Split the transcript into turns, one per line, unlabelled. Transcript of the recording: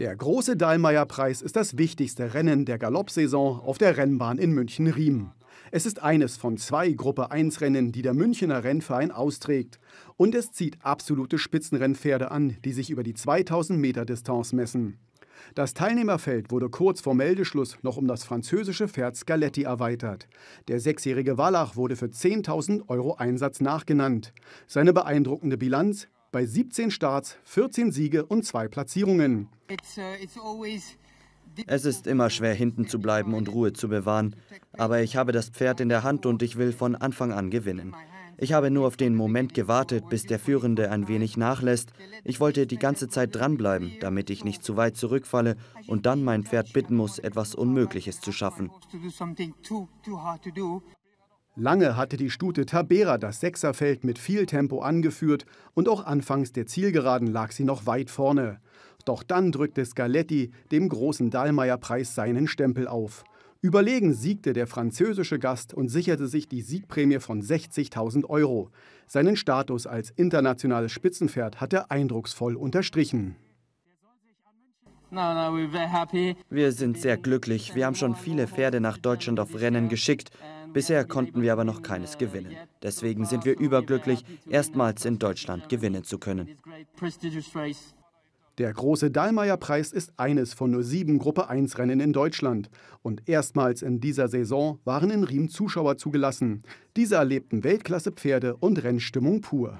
Der große Dallmayr-Preis ist das wichtigste Rennen der Galoppsaison auf der Rennbahn in München-Riemen. Es ist eines von zwei Gruppe 1 Rennen, die der Münchner Rennverein austrägt. Und es zieht absolute Spitzenrennpferde an, die sich über die 2000 Meter Distanz messen. Das Teilnehmerfeld wurde kurz vor Meldeschluss noch um das französische Pferd Scaletti erweitert. Der sechsjährige Wallach wurde für 10.000 Euro Einsatz nachgenannt. Seine beeindruckende Bilanz, bei 17 Starts, 14 Siege und zwei Platzierungen.
Es ist immer schwer, hinten zu bleiben und Ruhe zu bewahren. Aber ich habe das Pferd in der Hand und ich will von Anfang an gewinnen. Ich habe nur auf den Moment gewartet, bis der Führende ein wenig nachlässt. Ich wollte die ganze Zeit dranbleiben, damit ich nicht zu weit zurückfalle und dann mein Pferd bitten muss, etwas Unmögliches zu schaffen. Lange hatte die Stute Tabera das Sechserfeld mit
viel Tempo angeführt und auch anfangs der Zielgeraden lag sie noch weit vorne. Doch dann drückte Scaletti dem großen Dahlmeier-Preis seinen Stempel auf. Überlegen siegte der französische Gast und sicherte sich die Siegprämie von 60.000 Euro. Seinen Status als internationales Spitzenpferd hat er eindrucksvoll unterstrichen.
Wir sind sehr glücklich. Wir haben schon viele Pferde nach Deutschland auf Rennen geschickt. Bisher konnten wir aber noch keines gewinnen. Deswegen sind wir überglücklich, erstmals in Deutschland gewinnen zu können. Der
große Dahlmeier-Preis ist eines von nur sieben Gruppe 1-Rennen in Deutschland. Und erstmals in dieser Saison waren in Riem Zuschauer zugelassen. Diese erlebten Weltklasse-Pferde und Rennstimmung pur.